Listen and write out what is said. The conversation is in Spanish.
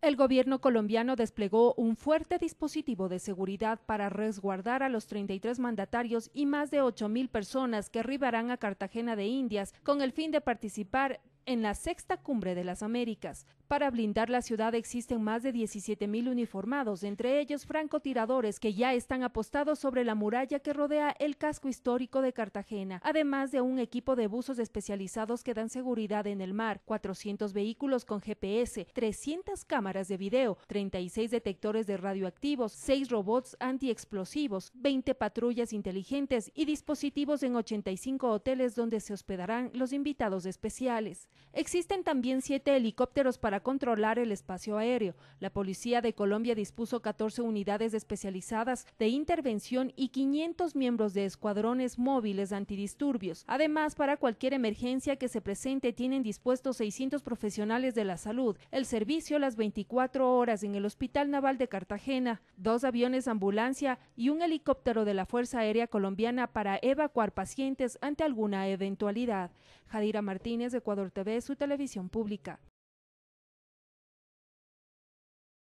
El gobierno colombiano desplegó un fuerte dispositivo de seguridad para resguardar a los 33 mandatarios y más de 8.000 personas que arribarán a Cartagena de Indias con el fin de participar en la sexta cumbre de las Américas. Para blindar la ciudad existen más de 17.000 mil uniformados, entre ellos francotiradores que ya están apostados sobre la muralla que rodea el casco histórico de Cartagena, además de un equipo de buzos especializados que dan seguridad en el mar, 400 vehículos con GPS, 300 cámaras de video, 36 detectores de radioactivos, 6 robots antiexplosivos, 20 patrullas inteligentes y dispositivos en 85 hoteles donde se hospedarán los invitados especiales. Existen también 7 helicópteros para controlar el espacio aéreo. La Policía de Colombia dispuso 14 unidades especializadas de intervención y 500 miembros de escuadrones móviles antidisturbios. Además, para cualquier emergencia que se presente, tienen dispuestos 600 profesionales de la salud, el servicio las 24 horas en el Hospital Naval de Cartagena, dos aviones ambulancia y un helicóptero de la Fuerza Aérea Colombiana para evacuar pacientes ante alguna eventualidad. Jadira Martínez, Ecuador TV, su televisión pública.